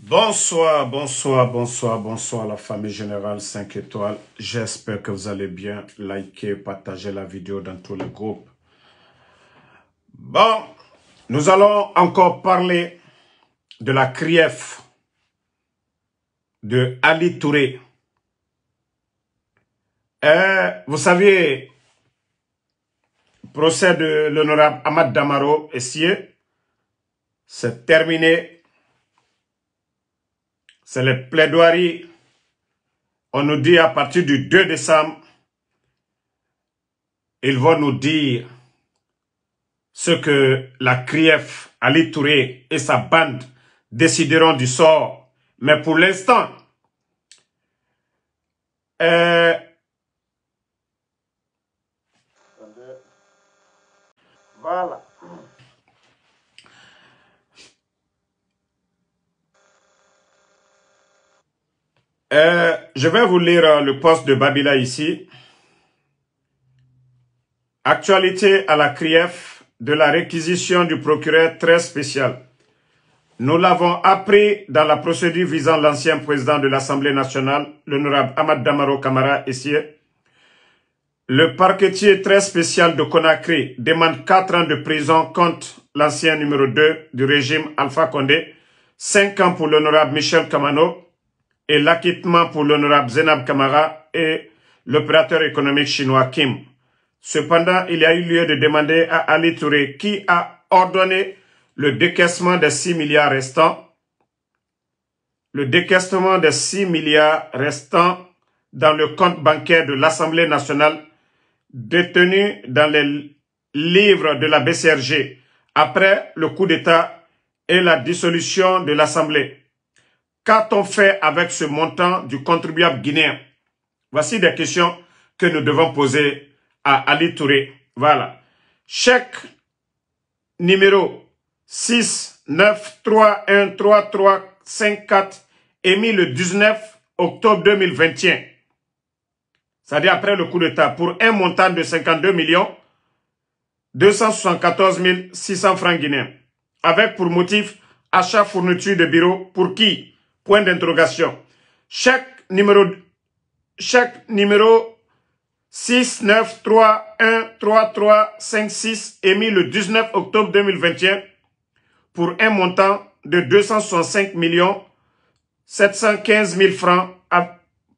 Bonsoir, bonsoir, bonsoir, bonsoir la famille générale 5 étoiles. J'espère que vous allez bien. Likez, partager la vidéo dans tous les groupes. Bon, nous allons encore parler de la CRIEF de Ali Touré. Euh, vous savez, procès de l'honorable Ahmad Damaro Essier, c'est terminé c'est les plaidoiries. On nous dit à partir du 2 décembre, ils vont nous dire ce que la CRIEF, Ali Touré et sa bande décideront du sort. Mais pour l'instant, euh, Je vais vous lire euh, le poste de Babila ici. Actualité à la CRIEF de la réquisition du procureur très spécial. Nous l'avons appris dans la procédure visant l'ancien président de l'Assemblée nationale, l'honorable Ahmad Damaro Kamara Essier. Le parquetier très spécial de Conakry demande 4 ans de prison contre l'ancien numéro 2 du régime Alpha Condé, 5 ans pour l'honorable Michel Kamano, et l'acquittement pour l'honorable Zenab Kamara et l'opérateur économique chinois Kim. Cependant, il y a eu lieu de demander à Ali Touré qui a ordonné le décaissement des 6 milliards restants, le décaissement des 6 milliards restants dans le compte bancaire de l'Assemblée nationale détenu dans les livres de la BCRG après le coup d'État et la dissolution de l'Assemblée. Qu'a-t-on fait avec ce montant du contribuable guinéen Voici des questions que nous devons poser à Ali Touré. Voilà. Chèque numéro 69313354 émis le 19 octobre 2021. C'est-à-dire après le coup d'État pour un montant de 52 millions 274 600 francs guinéens avec pour motif achat fourniture de bureau pour qui Point d'interrogation. Chaque numéro, chaque numéro 6, émis le 19 octobre 2021 pour un montant de 265 millions 715 000 francs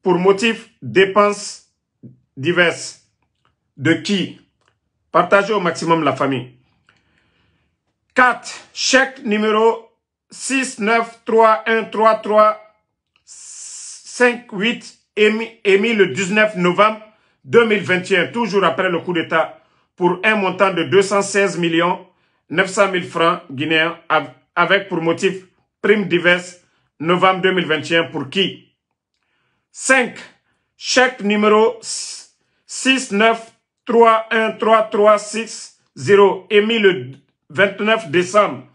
pour motif dépenses diverses. De qui Partagez au maximum la famille. 4. Chèque numéro 6 9 3 1 3 3 5 8 émis, le 19 novembre 2021, toujours après le coup d'État, pour un montant de 216 millions 900 000 francs guinéens avec pour motif prime diverses novembre 2021 pour qui 5. Chèque numéro 6 9 3 1 3 3 6 0 émis le 29 décembre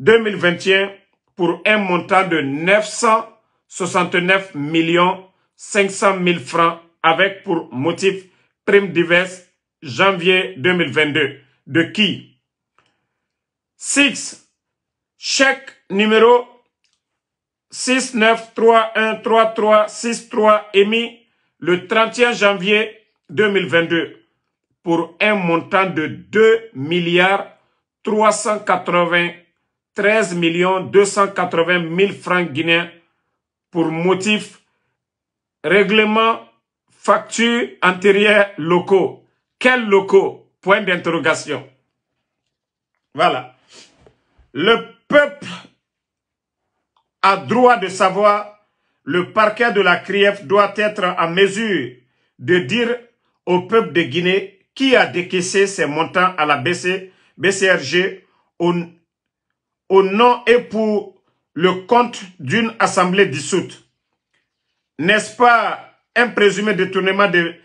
2021 pour un montant de 969 millions 500 000 francs avec pour motif prime diverse janvier 2022. De qui 6. Chèque numéro 69313363 émis le 31 janvier 2022 pour un montant de 2 milliards 380 13 280 000 francs guinéens pour motif règlement facture antérieure locaux. Quels locaux Point d'interrogation. Voilà. Le peuple a droit de savoir, le parquet de la CRIEF doit être en mesure de dire au peuple de Guinée qui a décaissé ces montants à la BCRG au, au nom et pour le compte d'une assemblée dissoute. N'est-ce pas un présumé détournement des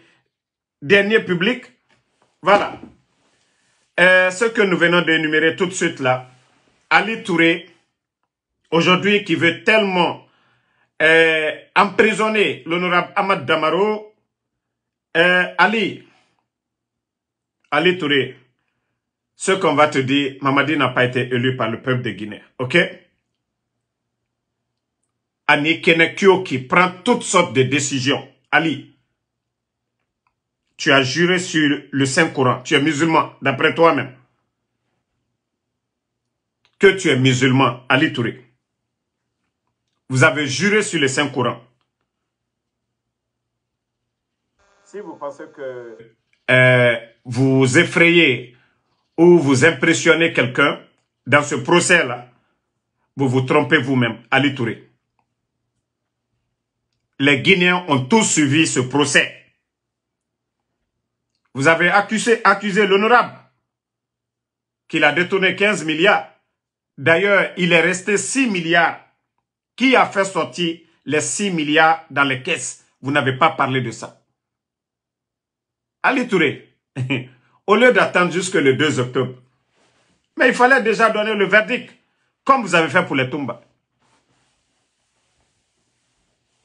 dernier public Voilà. Euh, ce que nous venons d'énumérer tout de suite là, Ali Touré, aujourd'hui qui veut tellement euh, emprisonner l'honorable Ahmad Damaro, euh, Ali, Ali Touré, ce qu'on va te dire, Mamadi n'a pas été élu par le peuple de Guinée. OK Ani Kenekio qui prend toutes sortes de décisions. Ali, tu as juré sur le saint courant Tu es musulman, d'après toi-même. Que tu es musulman, Ali Touré. Vous avez juré sur le Saint-Coran. Si vous pensez que... Euh, vous effrayez ou vous impressionnez quelqu'un dans ce procès-là, vous vous trompez vous-même. Allez Touré. Les Guinéens ont tous suivi ce procès. Vous avez accusé, accusé l'honorable qu'il a détourné 15 milliards. D'ailleurs, il est resté 6 milliards. Qui a fait sortir les 6 milliards dans les caisses Vous n'avez pas parlé de ça. Allez Touré. au lieu d'attendre jusque le 2 octobre. Mais il fallait déjà donner le verdict, comme vous avez fait pour les Tumba.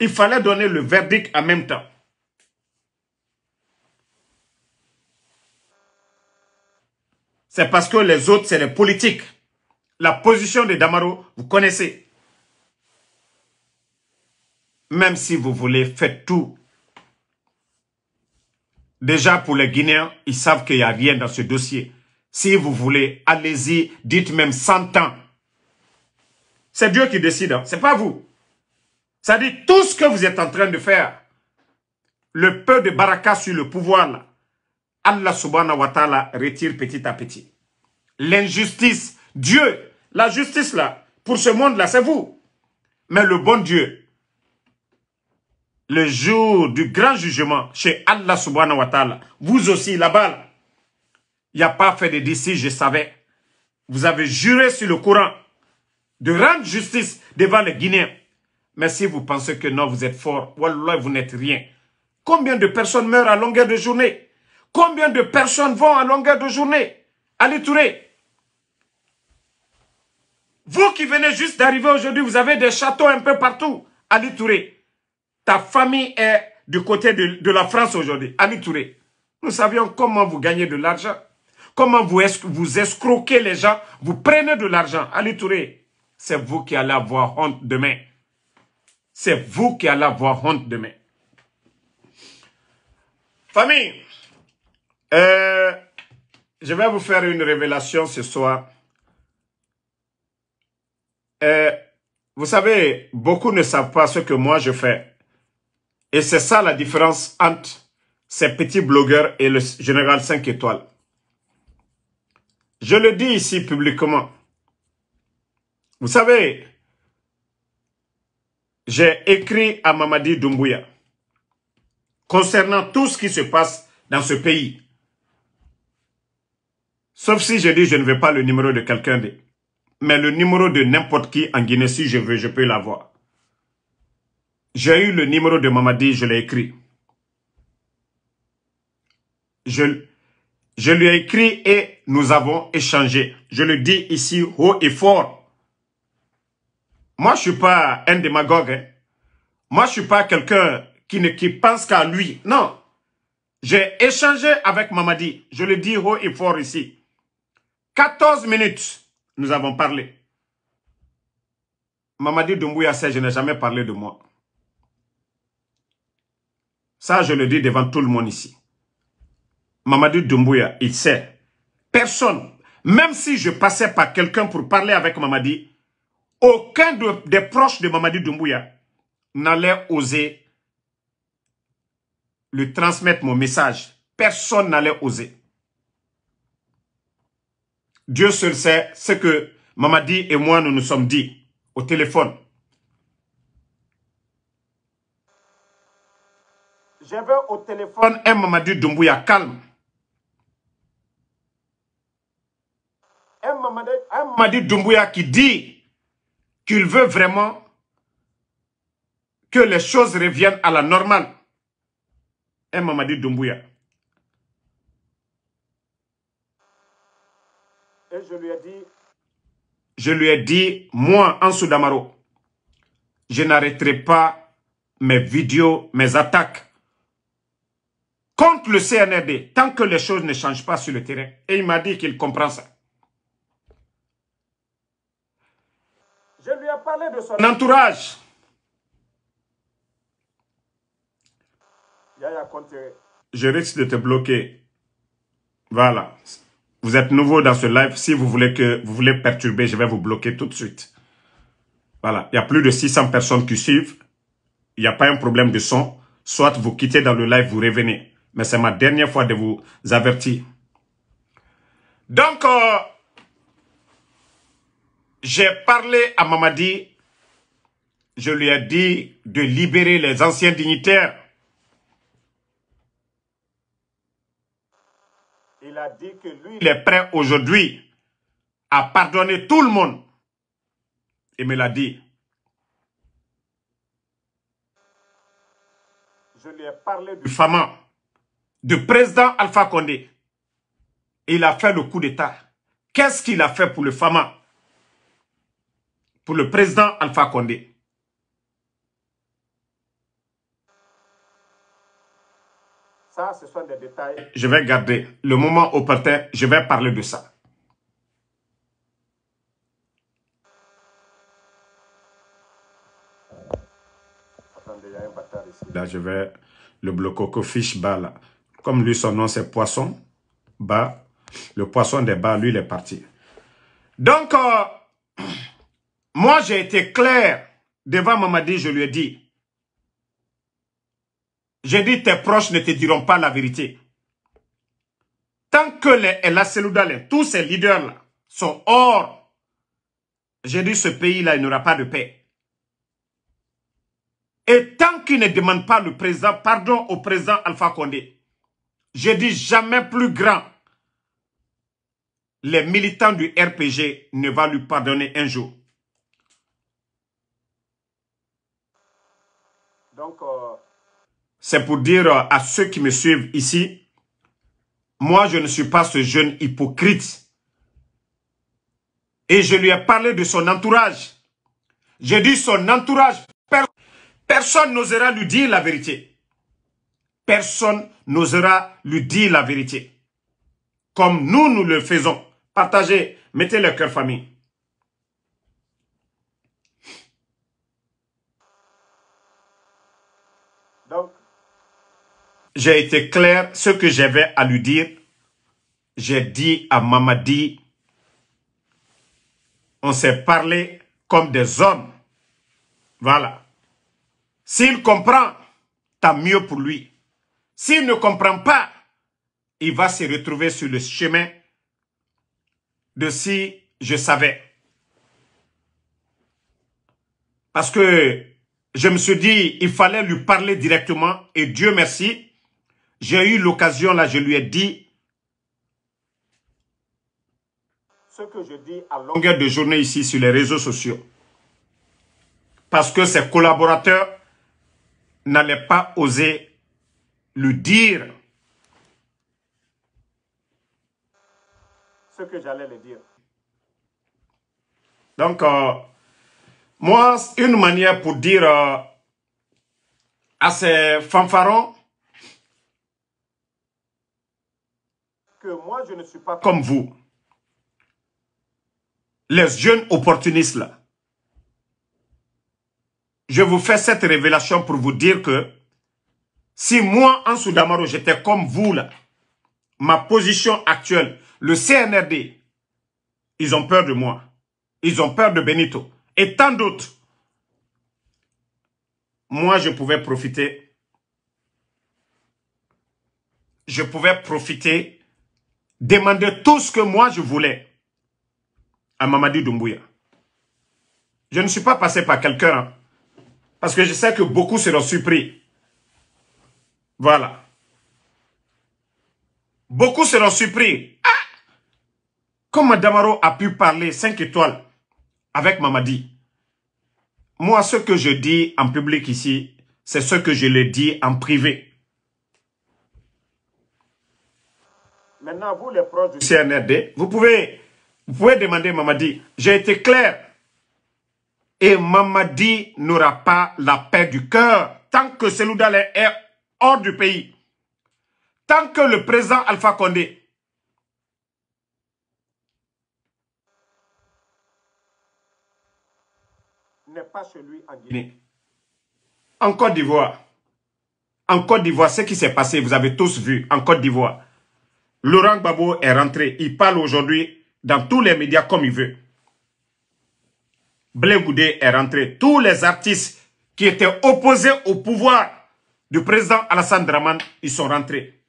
Il fallait donner le verdict en même temps. C'est parce que les autres, c'est les politiques. La position de Damaro, vous connaissez. Même si vous voulez, faites tout Déjà, pour les Guinéens, ils savent qu'il n'y a rien dans ce dossier. Si vous voulez, allez-y, dites même 100 ans. C'est Dieu qui décide, ce hein. c'est pas vous. Ça dit, tout ce que vous êtes en train de faire, le peu de baraka sur le pouvoir, Allah subhanahu wa ta'ala retire petit à petit. L'injustice, Dieu, la justice là, pour ce monde là, c'est vous. Mais le bon Dieu, le jour du grand jugement chez Allah subhanahu wa ta'ala, vous aussi là-bas, il n'y a pas fait de d'ici, je savais. Vous avez juré sur le courant de rendre justice devant les Guinéens. Mais si vous pensez que non, vous êtes fort, wallah, vous n'êtes rien. Combien de personnes meurent à longueur de journée Combien de personnes vont à longueur de journée Allez tourner. Vous qui venez juste d'arriver aujourd'hui, vous avez des châteaux un peu partout. Allez tourner. Ta famille est du côté de, la France aujourd'hui. Ami nous savions comment vous gagnez de l'argent. Comment vous, vous escroquez les gens. Vous prenez de l'argent. Ali c'est vous qui allez avoir honte demain. C'est vous qui allez avoir honte demain. Famille, euh, je vais vous faire une révélation ce soir. Euh, vous savez, beaucoup ne savent pas ce que moi je fais. Et c'est ça la différence entre ces petits blogueurs et le général 5 étoiles. Je le dis ici publiquement. Vous savez, j'ai écrit à Mamadi Doumbouya concernant tout ce qui se passe dans ce pays. Sauf si je dis je ne veux pas le numéro de quelqu'un, mais le numéro de n'importe qui en Guinée, si je veux, je peux l'avoir. J'ai eu le numéro de Mamadi, je l'ai écrit. Je, je lui ai écrit et nous avons échangé. Je le dis ici haut et fort. Moi, je suis pas un démagogue. Hein. Moi, je suis pas quelqu'un qui ne qui pense qu'à lui. Non. J'ai échangé avec Mamadi. Je le dis haut et fort ici. 14 minutes, nous avons parlé. Mamadi Doumbouya, je n'ai jamais parlé de moi. Ça, je le dis devant tout le monde ici. Mamadou Doumbouya, il sait. Personne, même si je passais par quelqu'un pour parler avec Mamadi, aucun des proches de Mamadi Doumbouya n'allait oser lui transmettre mon message. Personne n'allait oser. Dieu seul sait ce que Mamadi et moi nous nous sommes dit au téléphone. Je vais au téléphone un Mamadou Doumbouya, calme. Un Mamadou Doumbouya qui dit qu'il veut vraiment que les choses reviennent à la normale. Un Mamadou Doumbouya. Et je lui ai dit... Je lui ai dit, moi, en Soudamaro, je n'arrêterai pas mes vidéos, mes attaques contre le CNRD tant que les choses ne changent pas sur le terrain. Et il m'a dit qu'il comprend ça. Je lui ai parlé de son entourage. Yaya Je risque de te bloquer. Voilà. Vous êtes nouveau dans ce live. Si vous voulez que vous voulez perturber, je vais vous bloquer tout de suite. Voilà. Il y a plus de 600 personnes qui suivent. Il n'y a pas un problème de son. Soit vous quittez dans le live, vous revenez. Mais c'est ma dernière fois de vous avertir. Donc, euh, j'ai parlé à Mamadi. Je lui ai dit de libérer les anciens dignitaires. Il a dit que lui, il est prêt aujourd'hui à pardonner tout le monde. Il me l'a dit. Je lui ai parlé du Fama. De président Alpha Condé. Il a fait le coup d'État. Qu'est-ce qu'il a fait pour le FAMA Pour le président Alpha Condé Ça, ce sont des détails. Je vais garder le moment opportun, je vais parler de ça. Là, je vais... Le au fiche bas, là. Comme lui, son nom, c'est poisson, bas. Le poisson des bas, lui, il est parti. Donc, euh, moi, j'ai été clair devant Mamadi, je lui ai dit. J'ai dit, tes proches ne te diront pas la vérité. Tant que les El tous ces leaders-là, sont hors, j'ai dit, ce pays-là, il n'aura pas de paix. Et tant qu'il ne demande pas le président, pardon au président Alpha Condé, je dis jamais plus grand. Les militants du RPG ne vont lui pardonner un jour. Donc, euh, c'est pour dire euh, à ceux qui me suivent ici, moi je ne suis pas ce jeune hypocrite. Et je lui ai parlé de son entourage. J'ai dit son entourage. Personne n'osera lui dire la vérité. Personne n'osera lui dire la vérité. Comme nous, nous le faisons. Partagez, mettez le cœur famille. Donc, j'ai été clair ce que j'avais à lui dire. J'ai dit à Mamadi, on s'est parlé comme des hommes. Voilà. S'il comprend, tant mieux pour lui. S'il ne comprend pas, il va se retrouver sur le chemin de si je savais. Parce que je me suis dit, il fallait lui parler directement et Dieu merci, j'ai eu l'occasion là, je lui ai dit ce que je dis à longueur de journée ici sur les réseaux sociaux. Parce que ses collaborateurs n'allaient pas oser le dire. Ce que j'allais le dire. Donc, euh, moi, une manière pour dire euh, à ces fanfarons que moi, je ne suis pas comme vous. Les jeunes opportunistes, là. Je vous fais cette révélation pour vous dire que si moi, en Soudamaro, j'étais comme vous, là, ma position actuelle, le CNRD, ils ont peur de moi. Ils ont peur de Benito. Et tant d'autres. Moi, je pouvais profiter. Je pouvais profiter, demander tout ce que moi je voulais à Mamadi Doumbouya. Je ne suis pas passé par quelqu'un, hein, parce que je sais que beaucoup seront surpris. Voilà. Beaucoup seront surpris. Ah Comment Damaro a pu parler 5 étoiles avec Mamadi Moi, ce que je dis en public ici, c'est ce que je le dis en privé. Maintenant, vous les proches du CNRD, vous pouvez, vous pouvez demander Mamadi. J'ai été clair. Et Mamadi n'aura pas la paix du cœur tant que Seloudal est hors du pays. Tant que le président Alpha Condé n'est pas celui en Guinée. En Côte d'Ivoire, en Côte d'Ivoire, ce qui s'est passé, vous avez tous vu, en Côte d'Ivoire, Laurent Gbagbo est rentré, il parle aujourd'hui dans tous les médias comme il veut. Blé est rentré, tous les artistes qui étaient opposés au pouvoir du président Alassane Draman, ils sont rentrés.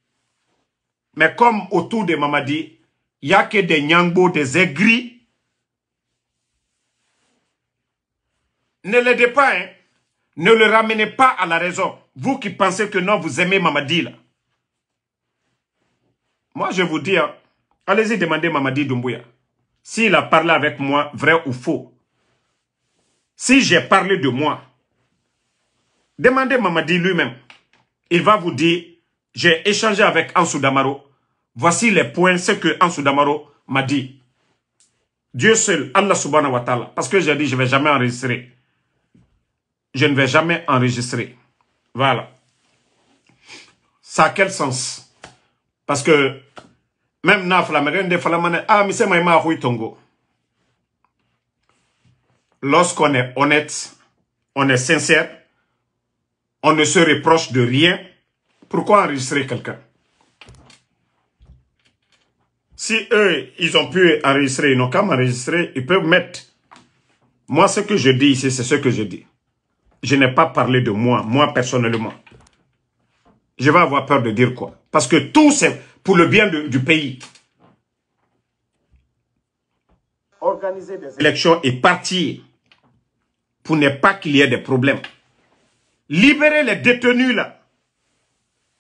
Mais comme autour de Mamadi, il n'y a que des Nyangbo, des aigris, ne l'aidez pas, hein. ne le ramenez pas à la raison. Vous qui pensez que non, vous aimez Mamadi, là. Moi, je vous dis, hein, allez-y demander Mamadi Doumbouya. S'il a parlé avec moi, vrai ou faux. Si j'ai parlé de moi, demandez Mamadi lui-même il va vous dire, j'ai échangé avec Ansou Damaro. Voici les points, ce que Ansou Damaro m'a dit. Dieu seul, Allah subhanahu wa ta'ala. Parce que j'ai dit, je ne vais jamais enregistrer. Je ne vais jamais enregistrer. Voilà. Ça a quel sens Parce que même la flameren de ah mais c'est maïma Lorsqu'on est honnête, on est sincère, on ne se reproche de rien, pourquoi enregistrer quelqu'un Si eux, ils ont pu enregistrer, ils n'ont qu'à m'enregistrer, ils peuvent mettre. Moi, ce que je dis ici, c'est ce que je dis. Je n'ai pas parlé de moi, moi personnellement. Je vais avoir peur de dire quoi Parce que tout, c'est pour le bien du pays. Organiser des élections et partir pour ne pas qu'il y ait des problèmes. Libérer les détenus là.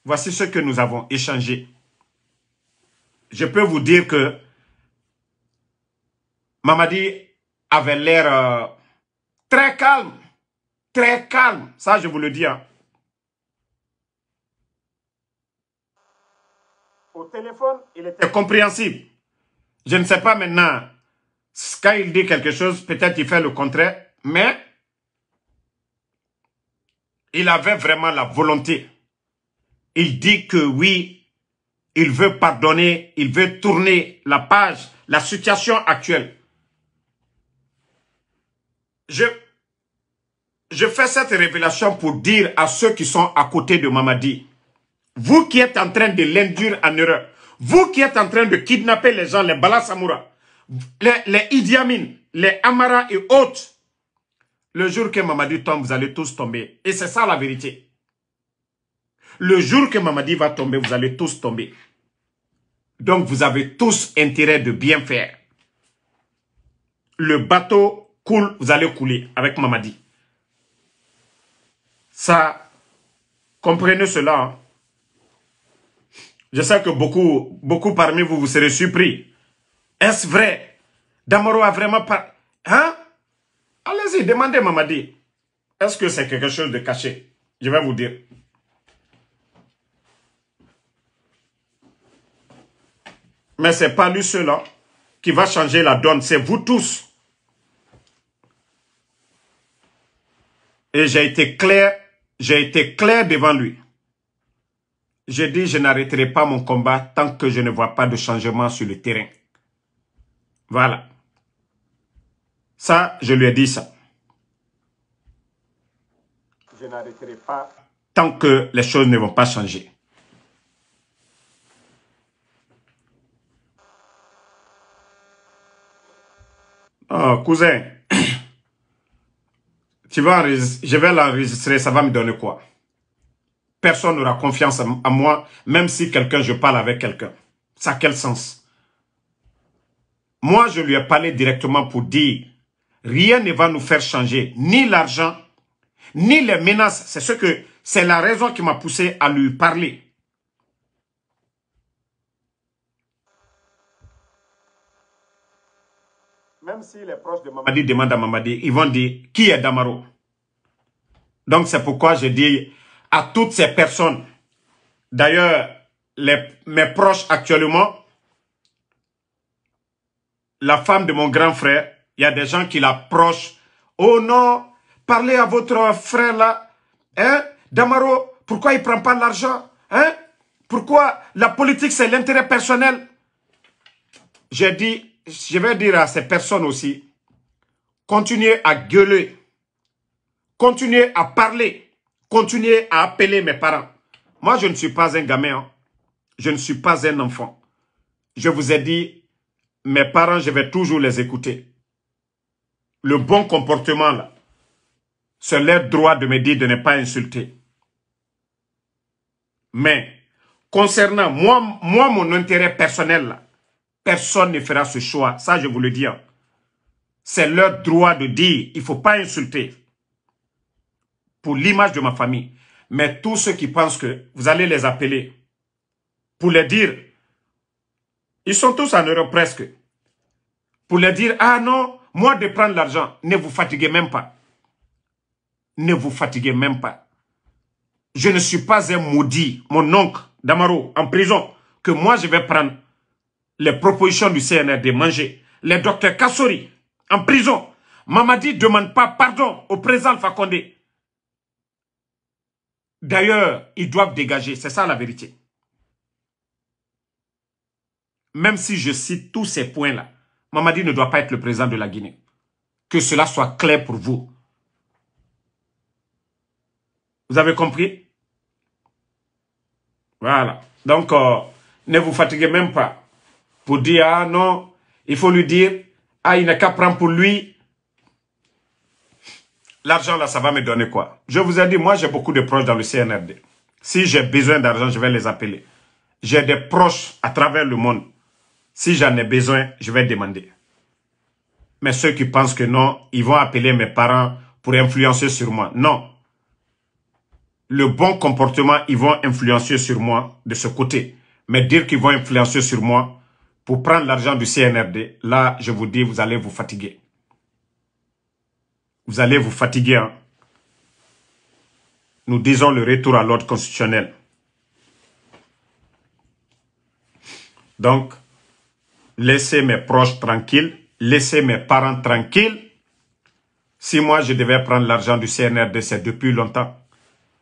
Voici ce que nous avons échangé. Je peux vous dire que Mamadi avait l'air euh, très calme. Très calme. Ça, je vous le dis. Hein. Au téléphone, il était compréhensible. Je ne sais pas maintenant. Quand il dit quelque chose, peut-être il fait le contraire. Mais il avait vraiment la volonté. Il dit que oui, il veut pardonner, il veut tourner la page, la situation actuelle. Je, je fais cette révélation pour dire à ceux qui sont à côté de Mamadi, vous qui êtes en train de l'induire en erreur, vous qui êtes en train de kidnapper les gens, les Balasamura, les, les les Amara et autres, le jour que Mamadi tombe, vous allez tous tomber. Et c'est ça la vérité. Le jour que Mamadi va tomber, vous allez tous tomber. Donc vous avez tous intérêt de bien faire. Le bateau coule, vous allez couler avec Mamadi. Ça, comprenez cela. Hein. Je sais que beaucoup, beaucoup parmi vous, vous serez surpris. Est-ce vrai Damoro a vraiment pas... Hein Allez-y, demandez Mamadi. Est-ce que c'est quelque chose de caché Je vais vous dire. Mais ce n'est pas lui seul hein, qui va changer la donne, c'est vous tous. Et j'ai été clair, j'ai été clair devant lui. J'ai dit, je n'arrêterai pas mon combat tant que je ne vois pas de changement sur le terrain. Voilà. Ça, je lui ai dit ça. Je n'arrêterai pas tant que les choses ne vont pas changer. Oh, cousin, je vais l'enregistrer, ça va me donner quoi Personne n'aura confiance à moi, même si quelqu'un, je parle avec quelqu'un. Ça a quel sens Moi, je lui ai parlé directement pour dire rien ne va nous faire changer, ni l'argent, ni les menaces. C'est ce que c'est la raison qui m'a poussé à lui parler. Même si les proches de Mamadi demandent à Mamadi, ils vont dire qui est Damaro. Donc c'est pourquoi je dis à toutes ces personnes, d'ailleurs mes proches actuellement, la femme de mon grand frère, il y a des gens qui l'approchent. Oh non, parlez à votre frère là. Hein? Damaro, pourquoi il ne prend pas l'argent Hein? Pourquoi la politique, c'est l'intérêt personnel J'ai dit, je vais dire à ces personnes aussi, continuez à gueuler, continuez à parler, continuez à appeler mes parents. Moi, je ne suis pas un gamin, hein. je ne suis pas un enfant. Je vous ai dit, mes parents, je vais toujours les écouter le bon comportement, là, c'est leur droit de me dire de ne pas insulter. Mais, concernant moi, moi mon intérêt personnel, personne ne fera ce choix. Ça, je vous le dis. Hein. C'est leur droit de dire, il ne faut pas insulter. Pour l'image de ma famille. Mais tous ceux qui pensent que vous allez les appeler pour les dire, ils sont tous en Europe presque, pour les dire, ah non, moi, de prendre l'argent, ne vous fatiguez même pas. Ne vous fatiguez même pas. Je ne suis pas un maudit, mon oncle Damaro, en prison, que moi, je vais prendre les propositions du CNR de manger. Les docteurs Kassori, en prison. Mamadi ne demande pas pardon au président Fakonde. D'ailleurs, ils doivent dégager. C'est ça la vérité. Même si je cite tous ces points-là, Mamadi ne doit pas être le président de la Guinée. Que cela soit clair pour vous. Vous avez compris Voilà. Donc, euh, ne vous fatiguez même pas pour dire, ah non, il faut lui dire, ah, il n'a qu'à prendre pour lui. L'argent, là, ça va me donner quoi Je vous ai dit, moi, j'ai beaucoup de proches dans le CNRD. Si j'ai besoin d'argent, je vais les appeler. J'ai des proches à travers le monde si j'en ai besoin, je vais demander. Mais ceux qui pensent que non, ils vont appeler mes parents pour influencer sur moi. Non. Le bon comportement, ils vont influencer sur moi de ce côté. Mais dire qu'ils vont influencer sur moi pour prendre l'argent du CNRD, là, je vous dis, vous allez vous fatiguer. Vous allez vous fatiguer. Hein. Nous disons le retour à l'ordre constitutionnel. Donc, laisser mes proches tranquilles, laisser mes parents tranquilles. Si moi, je devais prendre l'argent du CNRDC depuis longtemps,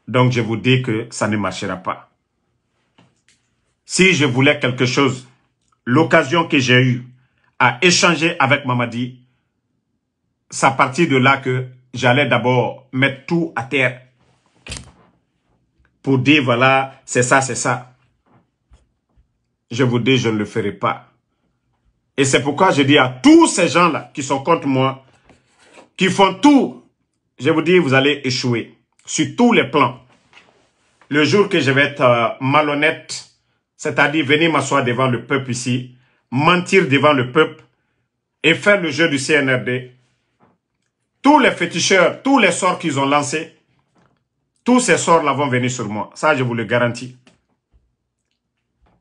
donc je vous dis que ça ne marchera pas. Si je voulais quelque chose, l'occasion que j'ai eue à échanger avec Mamadi, c'est à partir de là que j'allais d'abord mettre tout à terre pour dire voilà, c'est ça, c'est ça. Je vous dis, je ne le ferai pas. Et c'est pourquoi je dis à tous ces gens-là qui sont contre moi, qui font tout, je vous dis, vous allez échouer sur tous les plans. Le jour que je vais être euh, malhonnête, c'est-à-dire venir m'asseoir devant le peuple ici, mentir devant le peuple et faire le jeu du CNRD, tous les féticheurs, tous les sorts qu'ils ont lancés, tous ces sorts-là vont venir sur moi. Ça, je vous le garantis.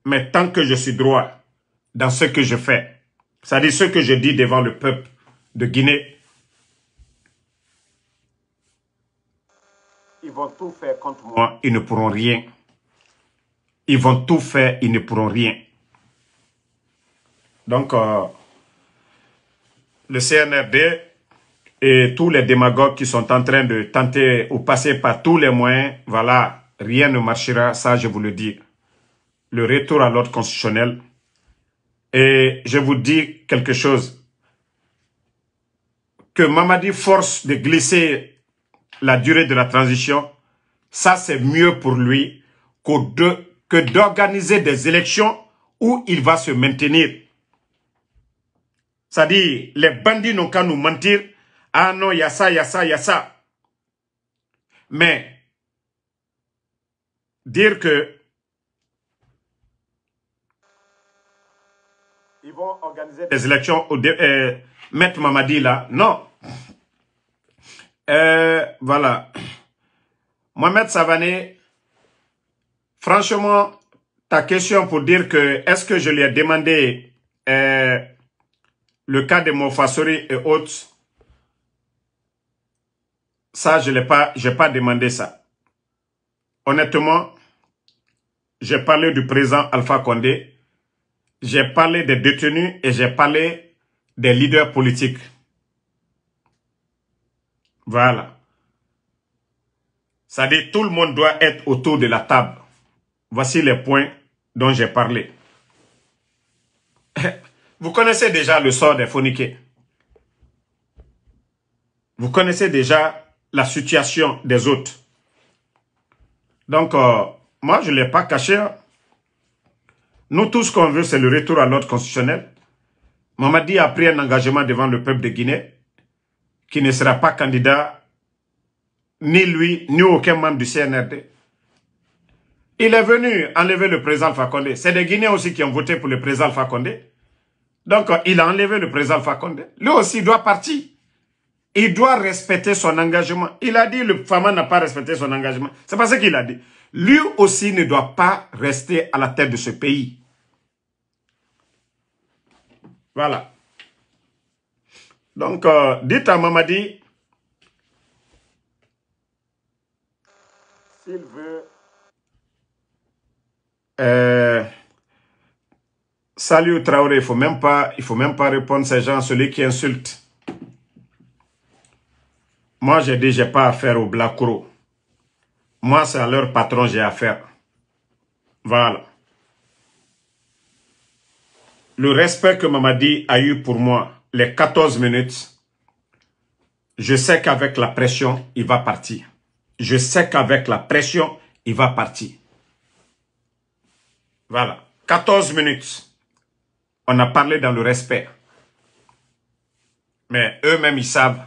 Mais tant que je suis droit dans ce que je fais, c'est-à-dire ce que je dis devant le peuple de Guinée. Ils vont tout faire contre moi. Ils ne pourront rien. Ils vont tout faire, ils ne pourront rien. Donc, euh, le CNRD et tous les démagogues qui sont en train de tenter ou passer par tous les moyens, voilà, rien ne marchera, ça je vous le dis. Le retour à l'ordre constitutionnel, et je vous dis quelque chose. Que Mamadi force de glisser la durée de la transition, ça c'est mieux pour lui que d'organiser des élections où il va se maintenir. Ça dit, les bandits n'ont qu'à nous mentir. Ah non, il y a ça, il y a ça, il y a ça. Mais dire que vont organiser des élections au euh, Maître Mamadi là. Non. Euh, voilà. Mohamed Savané, franchement, ta question pour dire que est-ce que je lui ai demandé euh, le cas de Mofassori et autres, ça, je l'ai pas, j'ai pas demandé ça. Honnêtement, j'ai parlé du président Alpha Condé, j'ai parlé des détenus et j'ai parlé des leaders politiques. Voilà. Ça dit, tout le monde doit être autour de la table. Voici les points dont j'ai parlé. Vous connaissez déjà le sort des phoniqués. Vous connaissez déjà la situation des autres. Donc, euh, moi, je ne l'ai pas caché. Hein. Nous tous, ce qu'on veut, c'est le retour à l'ordre constitutionnel. Mamadi a pris un engagement devant le peuple de Guinée qui ne sera pas candidat, ni lui, ni aucun membre du CNRD. Il est venu enlever le président Fakonde. C'est des Guinéens aussi qui ont voté pour le président Fakonde. Donc, il a enlevé le président Fakonde. Lui aussi, doit partir. Il doit respecter son engagement. Il a dit le Fama n'a pas respecté son engagement. C'est parce qu'il a dit. Lui aussi ne doit pas rester à la tête de ce pays. Voilà. Donc, euh, dites à Mamadi s'il veut Salut euh, Traoré, il faut même pas, il faut même pas répondre à ces gens, celui qui insulte. Moi, j'ai dit, j'ai pas affaire au Blackro. Moi, c'est à leur patron, j'ai affaire. Voilà le respect que Mamadi a eu pour moi les 14 minutes, je sais qu'avec la pression, il va partir. Je sais qu'avec la pression, il va partir. Voilà. 14 minutes. On a parlé dans le respect. Mais eux-mêmes, ils savent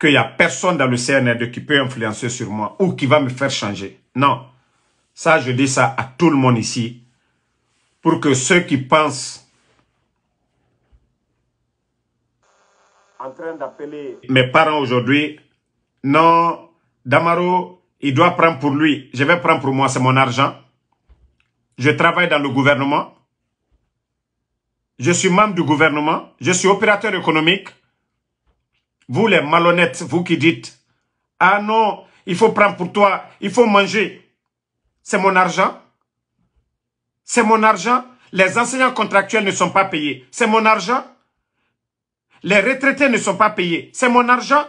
qu'il n'y a personne dans le CNR2 qui peut influencer sur moi ou qui va me faire changer. Non. Ça, je dis ça à tout le monde ici pour que ceux qui pensent en train d'appeler mes parents aujourd'hui, non, Damaro, il doit prendre pour lui, je vais prendre pour moi, c'est mon argent. Je travaille dans le gouvernement. Je suis membre du gouvernement, je suis opérateur économique. Vous les malhonnêtes, vous qui dites, ah non, il faut prendre pour toi, il faut manger. C'est mon argent. C'est mon argent. Les enseignants contractuels ne sont pas payés. C'est mon argent. Les retraités ne sont pas payés. C'est mon argent.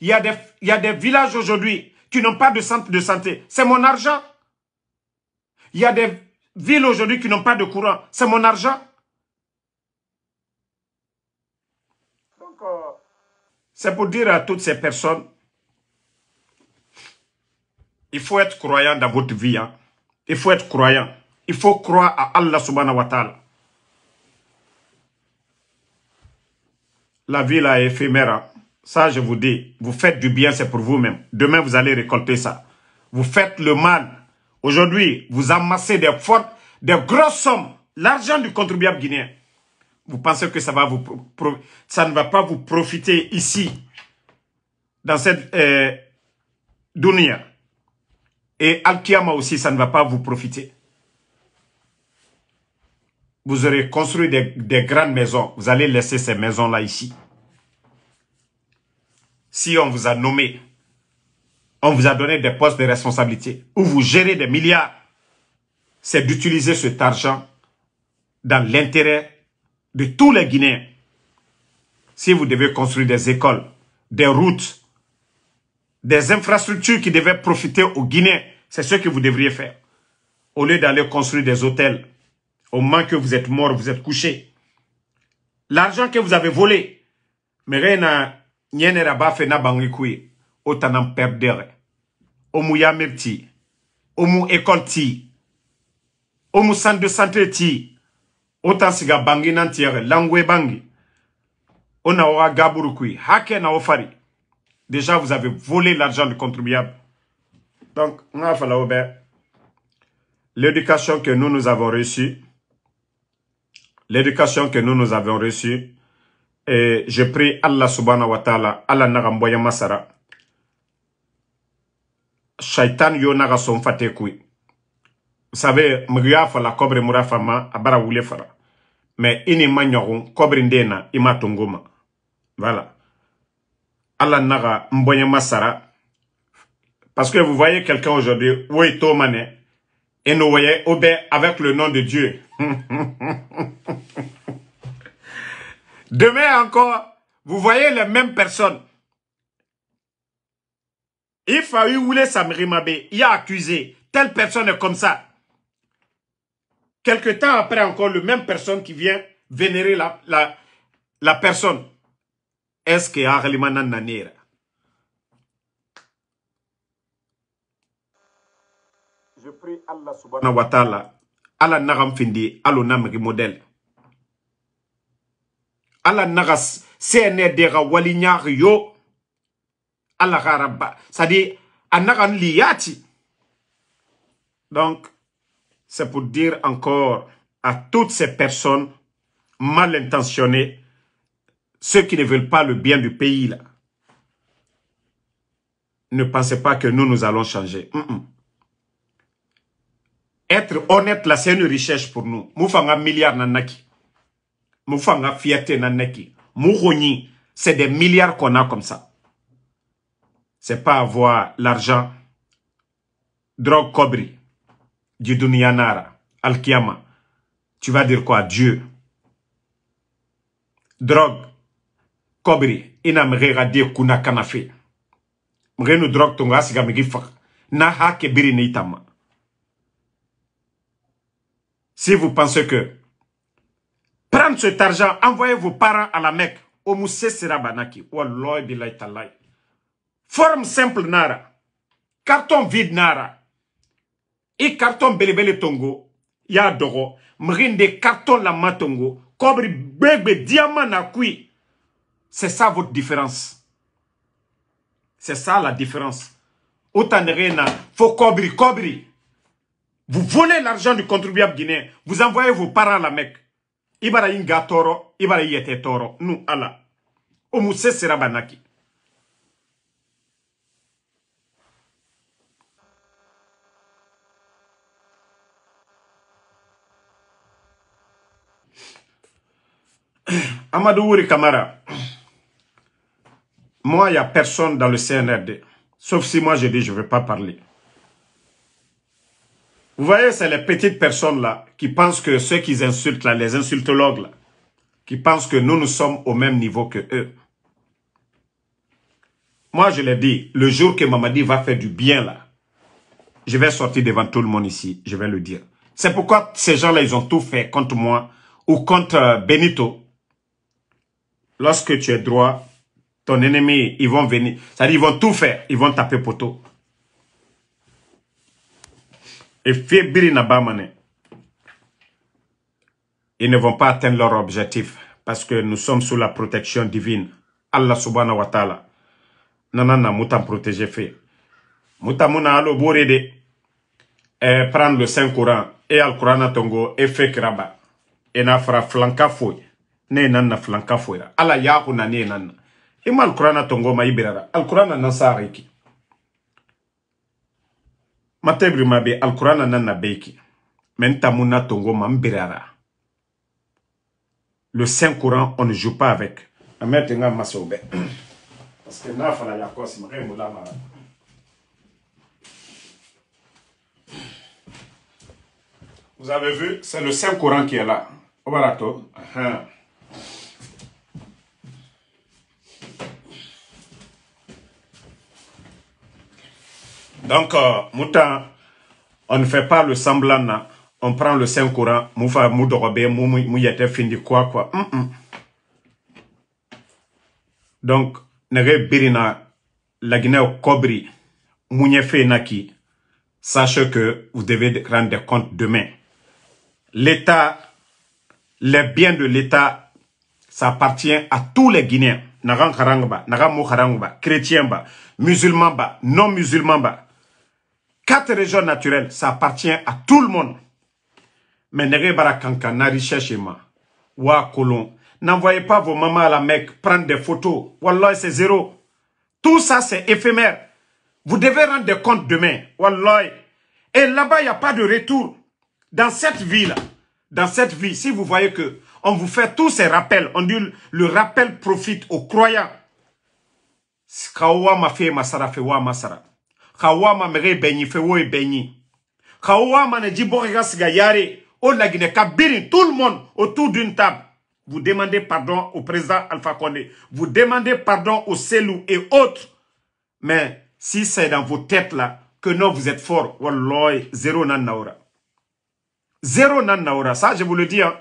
Il y a des, il y a des villages aujourd'hui qui n'ont pas de centre de santé. C'est mon argent. Il y a des villes aujourd'hui qui n'ont pas de courant. C'est mon argent. C'est pour dire à toutes ces personnes, il faut être croyant dans votre vie. Hein. Il faut être croyant. Il faut croire à Allah subhanahu wa ta'ala. La vie là est éphémère. Hein. Ça, je vous dis, vous faites du bien, c'est pour vous-même. Demain, vous allez récolter ça. Vous faites le mal. Aujourd'hui, vous amassez des fortes, des grosses sommes, l'argent du contribuable guinéen. Vous pensez que ça, va vous, ça ne va pas vous profiter ici, dans cette euh, et Alkiyama aussi, ça ne va pas vous profiter. Vous aurez construit des, des grandes maisons. Vous allez laisser ces maisons-là ici. Si on vous a nommé, on vous a donné des postes de responsabilité, où vous gérez des milliards, c'est d'utiliser cet argent dans l'intérêt de tous les Guinéens. Si vous devez construire des écoles, des routes, des infrastructures qui devaient profiter aux Guinéens. C'est ce que vous devriez faire. Au lieu d'aller construire des hôtels, au moins que vous êtes mort, vous êtes couché. L'argent que vous avez volé, Mais rien Merena bangui Fena Bangikouye, Otanam Perdere, Omu Yamepti, Omu Ekolti, Omu Centre de Santé Ti, si Siga Bangi Nantiere, Langwe Bangi, a Ora Gaburukui, Hake Na Ofari, Déjà, vous avez volé l'argent du contribuable. Donc, l'éducation que nous, nous avons reçue, l'éducation que nous, nous avons reçue, et je prie Allah subhanahu wa ta'ala, Allah naramboya masara, shaitan yo son fatekui. Vous savez, mriya fala kobre murafama, abara wule fara. Mais ini manyorun, kobre ndena, imatunguma. Voilà. Allah nara, mbonye Parce que vous voyez quelqu'un aujourd'hui, oui, Mané, et nous voyez Obé avec le nom de Dieu. Demain encore, vous voyez la même personne. Il il a accusé, telle personne est comme ça. Quelque temps après encore, le même personne qui vient vénérer la, la, la personne eske ya halimana nanera je prie allah subhanahu wa ta'ala Allah nagam findi à namagi model ala nagas sene dera wali yo ala c'est-à-dire liyati donc c'est pour dire encore à toutes ces personnes mal intentionnées ceux qui ne veulent pas le bien du pays, là, ne pensez pas que nous, nous allons changer. Mm, mm. Être honnête, là, c'est une richesse pour nous. Moufanga milliard nous Moufanga fierté naki. Mouroni, c'est des milliards qu'on a comme ça. C'est pas avoir l'argent, drogue cobri, du al -Kiyama. Tu vas dire quoi? Dieu. Drogue, kobri ina mge kuna kanafe mge nu drog tunga asiga migi na hake biri itama si vous pensez que prendre cet argent envoyez vos parents à la Mecque au Moussé Serabanaki wallahi bi talai forme simple nara carton vide nara Et carton belebele tongo ya dogo carton la Tongo, kobri bebe diamant na kui c'est ça votre différence. C'est ça la différence. Autant de faut cobri, cobri. Vous volez l'argent du contribuable guinéen. Vous envoyez vos parents à la Mecque. Ibara inga toro, ibara yete toro. Nous, Allah. Omuse serabanaki. Amadou Kamara. Moi, il n'y a personne dans le CNRD. Sauf si moi, je dis, je ne veux pas parler. Vous voyez, c'est les petites personnes là qui pensent que ceux qu'ils insultent là, les insultologues là, qui pensent que nous, nous sommes au même niveau que eux. Moi, je l'ai dit, le jour que Mamadi va faire du bien là, je vais sortir devant tout le monde ici, je vais le dire. C'est pourquoi ces gens-là, ils ont tout fait contre moi ou contre euh, Benito. Lorsque tu es droit, ton ennemi, ils vont venir. C'est-à-dire, ils vont tout faire. Ils vont taper poteau. Et fébrile n'abamane. Ils ne vont pas atteindre leur objectif parce que nous sommes sous la protection divine. Allah subhanahu wa ta'ala. Nanana, moutam protégé fait. Moutamuna alo borede. prendre le Saint-Coran et al Coran tongo et fait kraba. Et na fara flanka fouille. Ne nan na flanka Allah yahu na nan ima alkurana tongoma ibirara alkurana na sariki matebri mabe alkurana na nabeki men tamuna tongoma mbirara le saint courant on ne joue pas avec amete nga masobe parce que na fala ya kosi marembo Vous avez vu, c'est le saint coran qui est là. Obarato. Uh hein. -huh. Donc, euh, muta, on ne fait pas le semblant, hein. on prend le Saint-Courant, moufa moudorobe, mouyete fini quoi quoi. Mm, mm. Donc, nere birina, la Guinée au Kobri, mounyefe naki, sachez que vous devez rendre compte demain. L'État, les biens de l'État, ça appartient à tous les Guinéens. Naran Karangba, Naran Moukarangba, chrétiens non musulmans Quatre régions naturelles, ça appartient à tout le monde. Mais Wa N'envoyez pas vos mamans à la Mecque prendre des photos. Wallah, c'est zéro. Tout ça, c'est éphémère. Vous devez rendre compte demain. Wallah. Et là-bas, il n'y a pas de retour. Dans cette vie-là, dans cette vie, si vous voyez que on vous fait tous ces rappels, on dit le rappel profite aux croyants. masara masara mege benyi fewo e benyi Kawama ne yare tout le monde autour d'une table. Vous demandez pardon au président Alpha Condé. Vous demandez pardon au Selou et autres. Mais si c'est dans vos têtes là que non, vous êtes fort, zéro nan naura. Zéro nan naura. Ça, je vous le dis. Hein.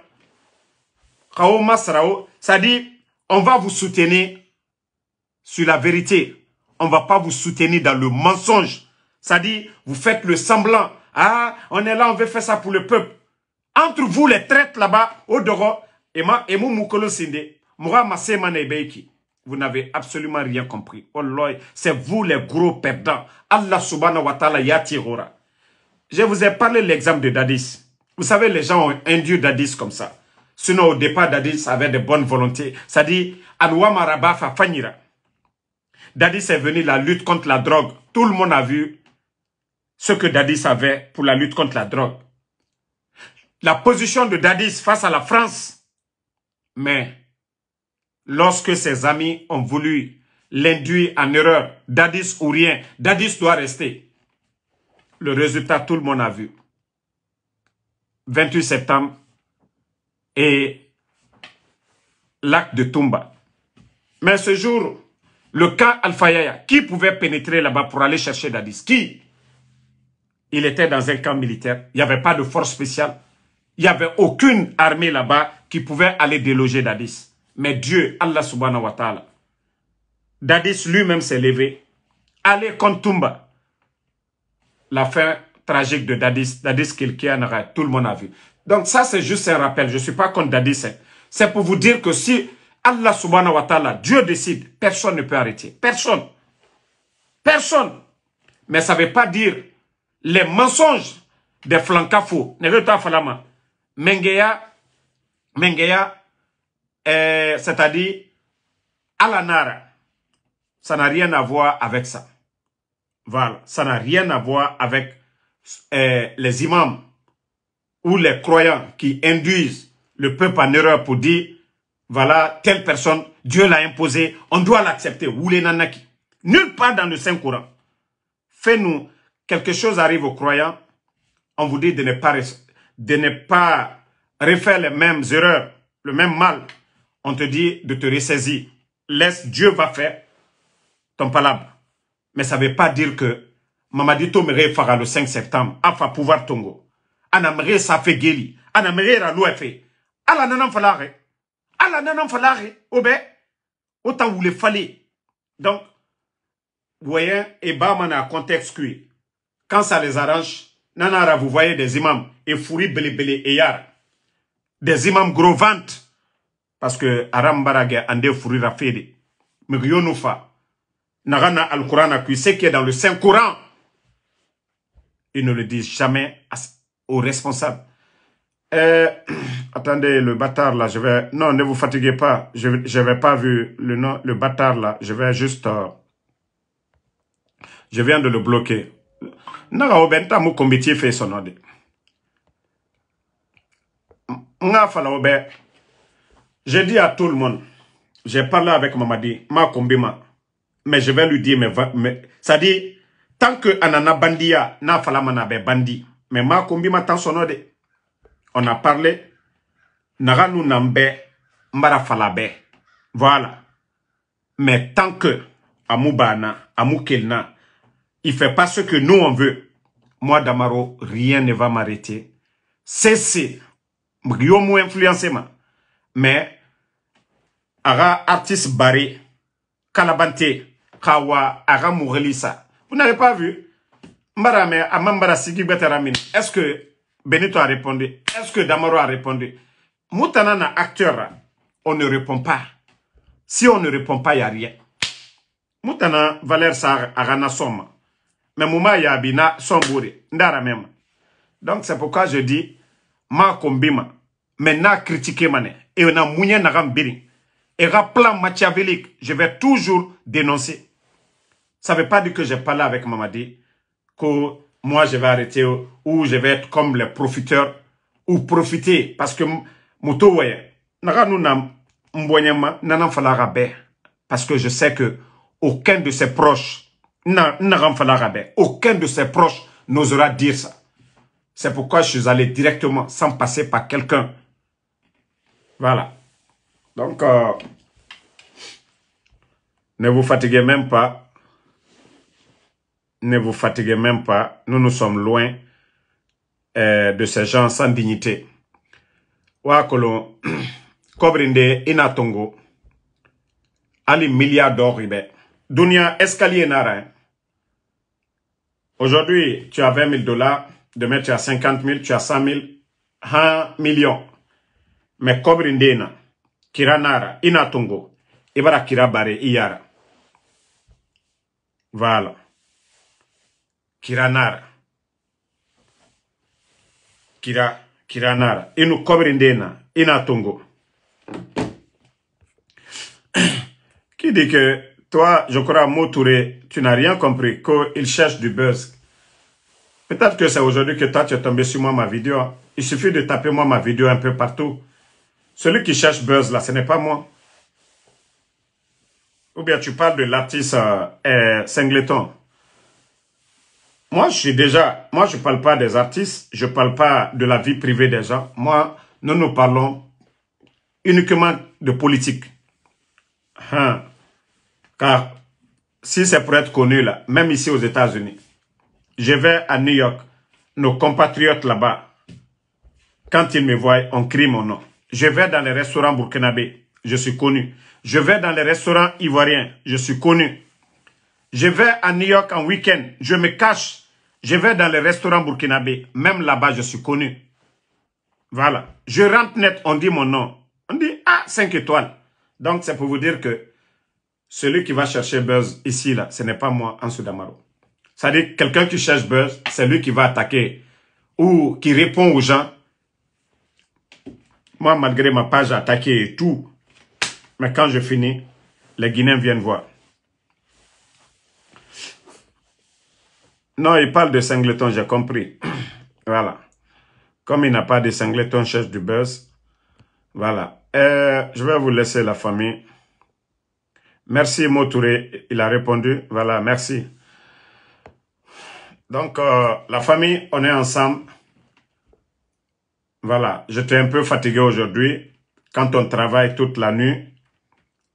Ça dit, on va vous soutenir sur la vérité on va pas vous soutenir dans le mensonge. Ça dit, vous faites le semblant. Ah, on est là, on veut faire ça pour le peuple. Entre vous, les traites là-bas, au dehors, et moi, et ne Sinde, vous n'avez absolument rien compris. Oh c'est vous les gros perdants. Allah subhanahu wa ta'ala hora. Je vous ai parlé l'exemple de Dadis. Vous savez, les gens ont induit Dadis comme ça. Sinon, au départ, Dadis avait de bonnes volontés. C'est-à-dire, fa fa Fanira. Dadis est venu la lutte contre la drogue. Tout le monde a vu ce que Dadis avait pour la lutte contre la drogue. La position de Dadis face à la France. Mais lorsque ses amis ont voulu l'induire en erreur, Dadis ou rien, Dadis doit rester. Le résultat, tout le monde a vu. 28 septembre et l'acte de Tumba. Mais ce jour, le camp Al-Fayaya. qui pouvait pénétrer là-bas pour aller chercher Dadis Qui Il était dans un camp militaire. Il n'y avait pas de force spéciale. Il n'y avait aucune armée là-bas qui pouvait aller déloger Dadis. Mais Dieu, Allah subhanahu wa ta'ala, Dadis lui-même s'est levé. Allez contre Tumba. La fin tragique de Dadis, Dadis Kilkianara, tout le monde a vu. Donc ça, c'est juste un rappel. Je ne suis pas contre Dadis. Hein. C'est pour vous dire que si Allah subhanahu wa ta'ala, Dieu décide. Personne ne peut arrêter. Personne. Personne. Mais ça ne veut pas dire les mensonges des flancafou... Ne Mengeya, Mengeya, euh, c'est-à-dire Alanara. Ça n'a rien à voir avec ça. Voilà. Ça n'a rien à voir avec euh, les imams ou les croyants qui induisent le peuple en erreur pour dire voilà, telle personne, Dieu l'a imposé, on doit l'accepter. Oulé nanaki. Nulle part dans le Saint-Courant. Fais-nous, quelque chose arrive aux croyants, on vous dit de ne pas, de ne pas refaire les mêmes erreurs, le même mal. On te dit de te ressaisir. Laisse, Dieu va faire ton palabre. Mais ça ne veut pas dire que Mamadi me fera le 5 septembre, Afa pouvoir Tongo. Anamere Anamere Ala ala ah, nanan falari obe oh, vous wule fale donc voyez et bas mana contexte que quand ça les arrange nanara vous voyez des imams et fouri bélé et yar des imams gros ventes parce que aram barage ande fouri rafede miyonufa nagana al Quran qui ce qui est dans le Saint Coran ils ne le disent jamais aux responsables euh, attendez, le bâtard là, je vais... Non, ne vous fatiguez pas. Je n'avais pas vu le nom, le bâtard là. Je vais juste... Euh, je viens de le bloquer. Nga obenta mu fait sonode. Nga fala obe. J'ai dit à tout le monde. J'ai parlé avec Mamadi, ma kombima. Mais je vais lui dire, mais, ça dit, tant que anana bandia, na fala manabe bandi. Mais ma kombima tan sonode on a parlé Naranu Nambe Marafalabe, Voilà. Mais tant que Amubana Amukelna, il fait pas ce que nous on veut, moi Damaro, rien ne va m'arrêter. mou Mriomou influencé Mais, Ara artiste barré, Kalabante, Kawa, Ara Mourelisa. Vous n'avez pas vu? me, Amambara Sigi Betaramine. Est-ce que Benito a répondu. Est-ce que Damaro a répondu Moutanana, acteur, on ne répond pas. Si on ne répond pas, il n'y a rien. Moutana, Valère Sar, à Somme. Mais Mouma Yabina, Sombouri, Ndara même. Donc c'est pourquoi je dis, Ma Kombima, maintenant critiquer Mané, et on a Mounia Nagambiri. Et rappelant Machiavélique, je vais toujours dénoncer. Ça ne veut pas dire que j'ai parlé avec Mamadi, que moi je vais arrêter ou je vais être comme les profiteurs ou profiter parce que moto parce que je sais que aucun de ses proches aucun de ses proches n'osera dire ça. C'est pourquoi je suis allé directement sans passer par quelqu'un. Voilà. Donc, euh, ne vous fatiguez même pas ne vous fatiguez même pas, nous nous sommes loin euh, de ces gens sans dignité. Wakolo, kobrinde inatongo, ali milliard d'or Dunia escalier nara. Hein. Aujourd'hui, tu as 20 000 dollars, demain tu as 50 000, tu as 100 000, 1 million. Mais kobrinde na, kira nara, inatongo, ibara kira bare iyara. Voilà. Kiranar. kira kiranara inu Kobrindena. qui dit que toi je crois Motouré tu n'as rien compris qu'il cherche du buzz peut-être que c'est aujourd'hui que toi tu es tombé sur moi ma vidéo il suffit de taper moi ma vidéo un peu partout celui qui cherche buzz là ce n'est pas moi ou bien tu parles de l'artiste euh, euh, Singleton moi, je suis déjà, moi, je parle pas des artistes, je ne parle pas de la vie privée des gens. Moi, nous nous parlons uniquement de politique. Hein. Car si c'est pour être connu là, même ici aux États-Unis, je vais à New York, nos compatriotes là-bas, quand ils me voient, on crie mon nom. Je vais dans les restaurants burkinabés, je suis connu. Je vais dans les restaurants ivoiriens, je suis connu. Je vais à New York en week-end, je me cache je vais dans les restaurants Burkinabé. Même là-bas, je suis connu. Voilà. Je rentre net, on dit mon nom. On dit, ah, 5 étoiles. Donc, c'est pour vous dire que celui qui va chercher buzz ici, là, ce n'est pas moi, en Damaro. C'est-à-dire, quelqu'un qui cherche buzz, c'est lui qui va attaquer ou qui répond aux gens. Moi, malgré ma page attaquée et tout, mais quand je finis, les Guinéens viennent voir. Non, il parle de singleton, j'ai compris. voilà. Comme il n'a pas de singleton, cherche du buzz. Voilà. Euh, je vais vous laisser la famille. Merci Motouré, il a répondu. Voilà, merci. Donc, euh, la famille, on est ensemble. Voilà, j'étais un peu fatigué aujourd'hui. Quand on travaille toute la nuit,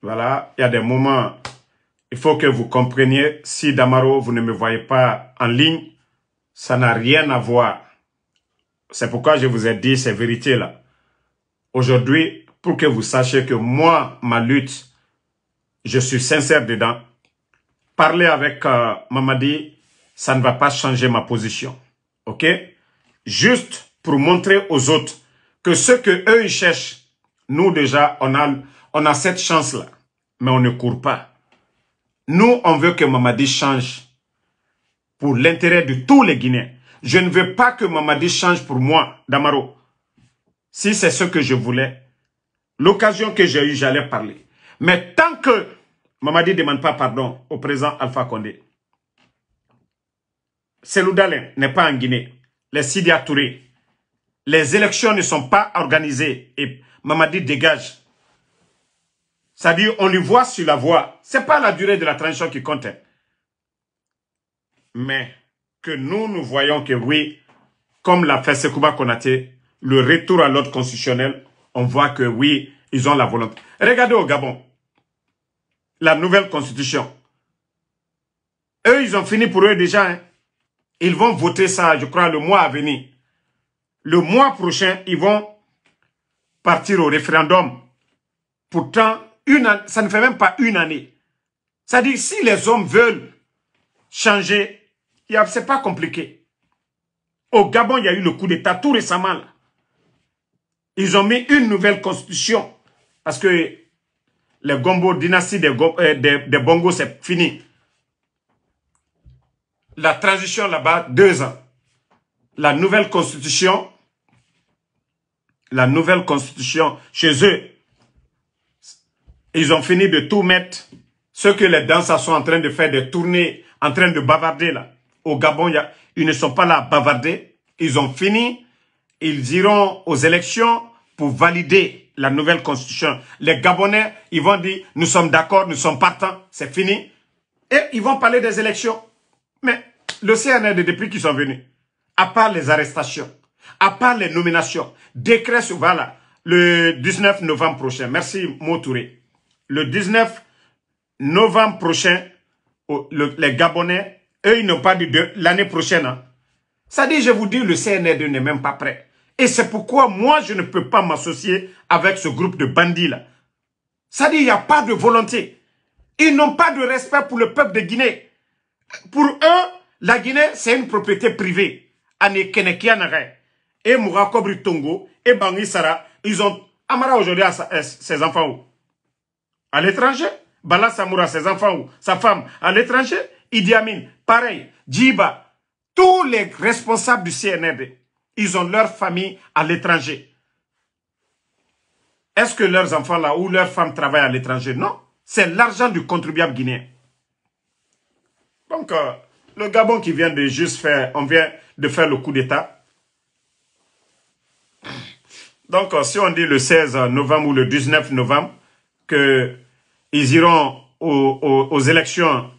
voilà, il y a des moments il faut que vous compreniez, si Damaro, vous ne me voyez pas en ligne, ça n'a rien à voir. C'est pourquoi je vous ai dit ces vérités-là. Aujourd'hui, pour que vous sachiez que moi, ma lutte, je suis sincère dedans. Parler avec euh, Mamadi, ça ne va pas changer ma position. OK Juste pour montrer aux autres que ce que eux ils cherchent, nous déjà, on a, on a cette chance-là. Mais on ne court pas. Nous, on veut que Mamadi change pour l'intérêt de tous les Guinéens. Je ne veux pas que Mamadi change pour moi, Damaro. Si c'est ce que je voulais, l'occasion que j'ai eue, j'allais parler. Mais tant que Mamadi ne demande pas pardon au président Alpha Condé, Seloudalin n'est pas en Guinée, les Sidi Touré, les élections ne sont pas organisées et Mamadi dégage. C'est-à-dire, on le voit sur la voie. C'est pas la durée de la transition qui compte. Hein. Mais que nous, nous voyons que oui, comme l'a fait Sekouba Konate, le retour à l'ordre constitutionnel, on voit que oui, ils ont la volonté. Regardez au Gabon, la nouvelle constitution. Eux, ils ont fini pour eux déjà. Hein. Ils vont voter ça, je crois, le mois à venir. Le mois prochain, ils vont partir au référendum. Pourtant, ça ne fait même pas une année. ça dit dire si les hommes veulent changer, ce n'est pas compliqué. Au Gabon, il y a eu le coup d'État tout récemment. Ils ont mis une nouvelle constitution. Parce que les Gombo, dynastie euh, des, des Bongo, c'est fini. La transition là-bas, deux ans. La nouvelle constitution, la nouvelle constitution chez eux, ils ont fini de tout mettre. Ceux que les danseurs sont en train de faire, des tournées, en train de bavarder là. Au Gabon, ils ne sont pas là à bavarder. Ils ont fini. Ils iront aux élections pour valider la nouvelle constitution. Les Gabonais, ils vont dire, nous sommes d'accord, nous sommes partants, c'est fini. Et ils vont parler des élections. Mais le CNRD, depuis qu'ils sont venus, à part les arrestations, à part les nominations, décret souvent là, le 19 novembre prochain. Merci, Motouré le 19 novembre prochain, les Gabonais, eux, ils n'ont pas dit de l'année prochaine. Ça hein. dit, je vous dis, le CNRD n'est même pas prêt. Et c'est pourquoi moi, je ne peux pas m'associer avec ce groupe de bandits-là. Ça dit, il n'y a pas de volonté. Ils n'ont pas de respect pour le peuple de Guinée. Pour eux, la Guinée, c'est une propriété privée. Et Moura et Bangi ils ont... Amara aujourd'hui à euh, ses enfants à l'étranger. Bala Samoura, ses enfants ou sa femme à l'étranger. Idi Amin, pareil. Djiba, tous les responsables du CNRD, ils ont leur famille à l'étranger. Est-ce que leurs enfants là ou leurs femmes travaillent à l'étranger Non, c'est l'argent du contribuable guinéen. Donc, euh, le Gabon qui vient de juste faire, on vient de faire le coup d'État. Donc, euh, si on dit le 16 novembre ou le 19 novembre, qu'ils iront aux, élections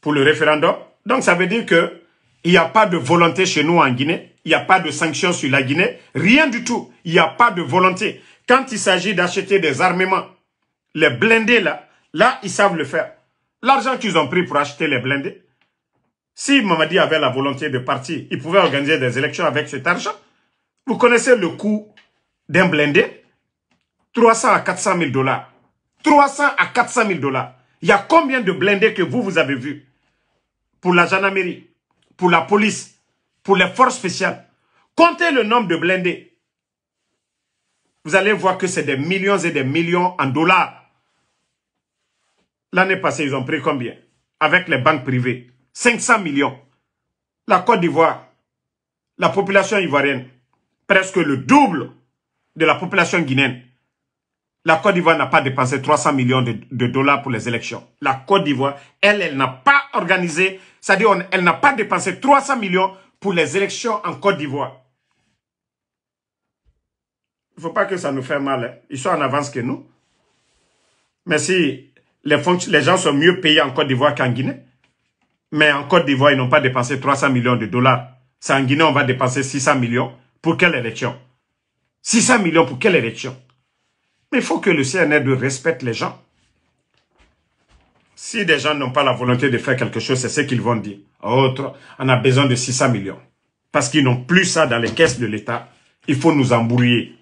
pour le référendum. Donc ça veut dire que il n'y a pas de volonté chez nous en Guinée. Il n'y a pas de sanctions sur la Guinée. Rien du tout. Il n'y a pas de volonté. Quand il s'agit d'acheter des armements, les blindés là, là, ils savent le faire. L'argent qu'ils ont pris pour acheter les blindés, si Mamadi avait la volonté de partir, il pouvait organiser des élections avec cet argent. Vous connaissez le coût d'un blindé 300 à 400 000 dollars. 300 à 400 000 dollars. Il y a combien de blindés que vous, vous avez vu Pour la gendarmerie, pour la police, pour les forces spéciales. Comptez le nombre de blindés. Vous allez voir que c'est des millions et des millions en dollars. L'année passée, ils ont pris combien Avec les banques privées. 500 millions. La Côte d'Ivoire, la population ivoirienne, presque le double de la population guinéenne. La Côte d'Ivoire n'a pas dépensé 300 millions de, dollars pour les élections. La Côte d'Ivoire, elle, elle n'a pas organisé, c'est-à-dire elle n'a pas dépensé 300 millions pour les élections en Côte d'Ivoire. Il ne faut pas que ça nous fasse mal. Hein. Ils sont en avance que nous. Mais si les, gens sont mieux payés en Côte d'Ivoire qu'en Guinée, mais en Côte d'Ivoire, ils n'ont pas dépensé 300 millions de dollars. C'est en Guinée, on va dépenser 600 millions. Pour quelle élection 600 millions pour quelle élection mais Il faut que le CNR respecte les gens. Si des gens n'ont pas la volonté de faire quelque chose, c'est ce qu'ils vont dire. Autre, on a besoin de 600 millions. Parce qu'ils n'ont plus ça dans les caisses de l'État. Il faut nous embrouiller.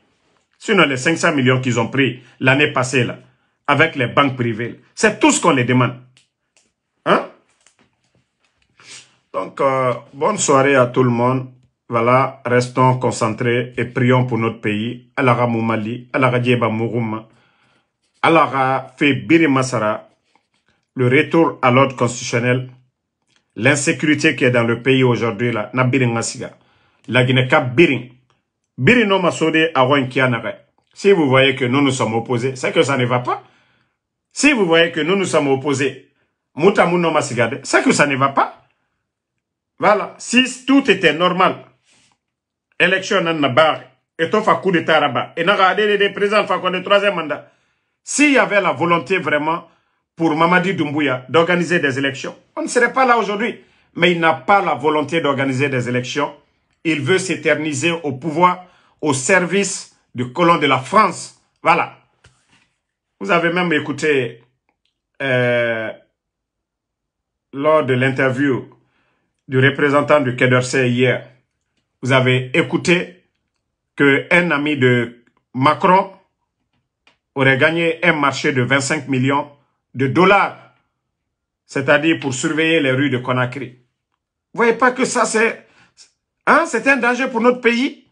Sinon, les 500 millions qu'ils ont pris l'année passée, là, avec les banques privées, c'est tout ce qu'on les demande. Hein? Donc, euh, bonne soirée à tout le monde. Voilà, restons concentrés et prions pour notre pays. alara Moumali, Alaga Djeba Mourouma, fe Fébiri Massara, le retour à l'ordre constitutionnel, l'insécurité qui est dans le pays aujourd'hui, là, Nabiri Ngasiga, la Guinée Biri, Biri Birino Masode Awan Si vous voyez que nous nous sommes opposés, c'est que ça ne va pas. Si vous voyez que nous nous sommes opposés, Moutamou c'est que ça ne va pas. Voilà, si tout était normal, Élection en na et to coup d'état et na de président de troisième mandat s'il y avait la volonté vraiment pour Mamadi Doumbouya d'organiser des élections on ne serait pas là aujourd'hui mais il n'a pas la volonté d'organiser des élections il veut s'éterniser au pouvoir au service du colon de la France voilà vous avez même écouté euh, lors de l'interview du représentant du Quai d'Orsay hier vous avez écouté qu'un ami de Macron aurait gagné un marché de 25 millions de dollars, c'est-à-dire pour surveiller les rues de Conakry. Vous voyez pas que ça, c'est hein, un danger pour notre pays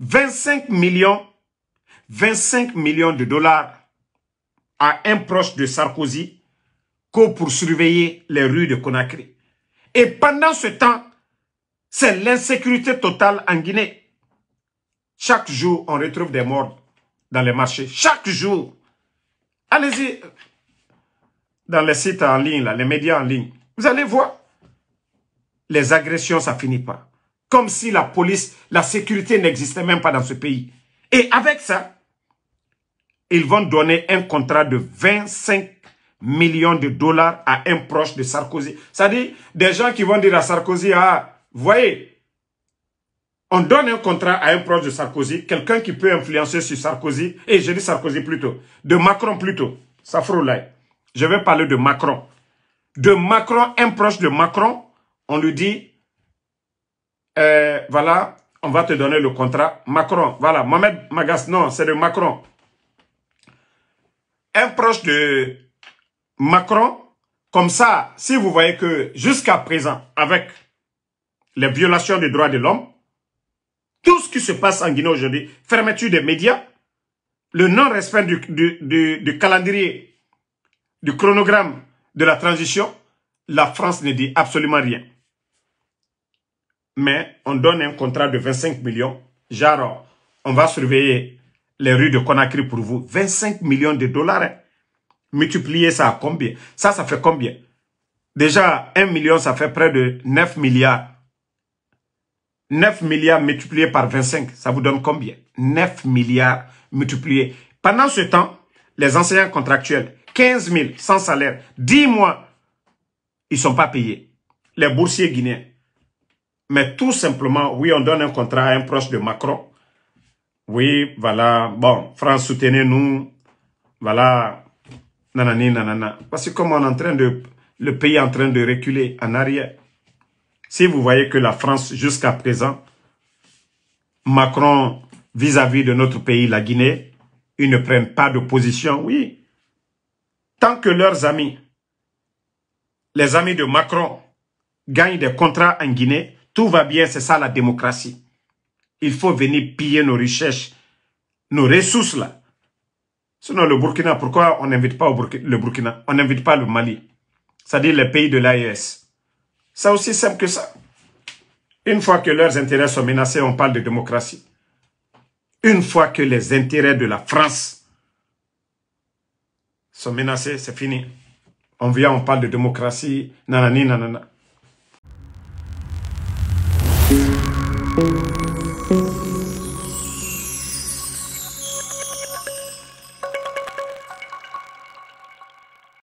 25 millions, 25 millions de dollars à un proche de Sarkozy qu'au pour surveiller les rues de Conakry. Et pendant ce temps, c'est l'insécurité totale en Guinée. Chaque jour, on retrouve des morts dans les marchés. Chaque jour. Allez-y dans les sites en ligne, là, les médias en ligne. Vous allez voir. Les agressions, ça finit pas. Comme si la police, la sécurité n'existait même pas dans ce pays. Et avec ça, ils vont donner un contrat de 25 millions de dollars à un proche de Sarkozy. C'est-à-dire, des gens qui vont dire à Sarkozy, ah, Voyez, on donne un contrat à un proche de Sarkozy, quelqu'un qui peut influencer sur Sarkozy, et je dis Sarkozy plutôt, de Macron plutôt, Safroulay. Je vais parler de Macron. De Macron, un proche de Macron, on lui dit, euh, voilà, on va te donner le contrat. Macron, voilà, Mohamed Magas, non, c'est de Macron. Un proche de Macron, comme ça, si vous voyez que jusqu'à présent, avec les violations des droits de l'homme, tout ce qui se passe en Guinée aujourd'hui, fermeture des médias, le non-respect du, calendrier, du chronogramme de la transition, la France ne dit absolument rien. Mais on donne un contrat de 25 millions. Genre, on va surveiller les rues de Conakry pour vous. 25 millions de dollars. Hein. Multiplier ça à combien Ça, ça fait combien Déjà, 1 million, ça fait près de 9 milliards. 9 milliards multipliés par 25, ça vous donne combien 9 milliards multipliés. Pendant ce temps, les enseignants contractuels, 15 000 sans salaire, 10 mois, ils ne sont pas payés. Les boursiers guinéens. Mais tout simplement, oui, on donne un contrat à un proche de Macron. Oui, voilà, bon, France, soutenez-nous. Voilà, nanani, nanana. Parce que comme on est en train de, le pays est en train de reculer en arrière. Si vous voyez que la France, jusqu'à présent, Macron, vis-à-vis de notre pays, la Guinée, ils ne prennent pas de position, oui. Tant que leurs amis, les amis de Macron, gagnent des contrats en Guinée, tout va bien, c'est ça la démocratie. Il faut venir piller nos recherches, nos ressources là. Sinon, le Burkina, pourquoi on n'invite pas le Burkina On n'invite pas le Mali, c'est-à-dire les pays de l'AES. C'est aussi simple que ça. Une fois que leurs intérêts sont menacés, on parle de démocratie. Une fois que les intérêts de la France sont menacés, c'est fini. On vient, on parle de démocratie, nanani, nanana.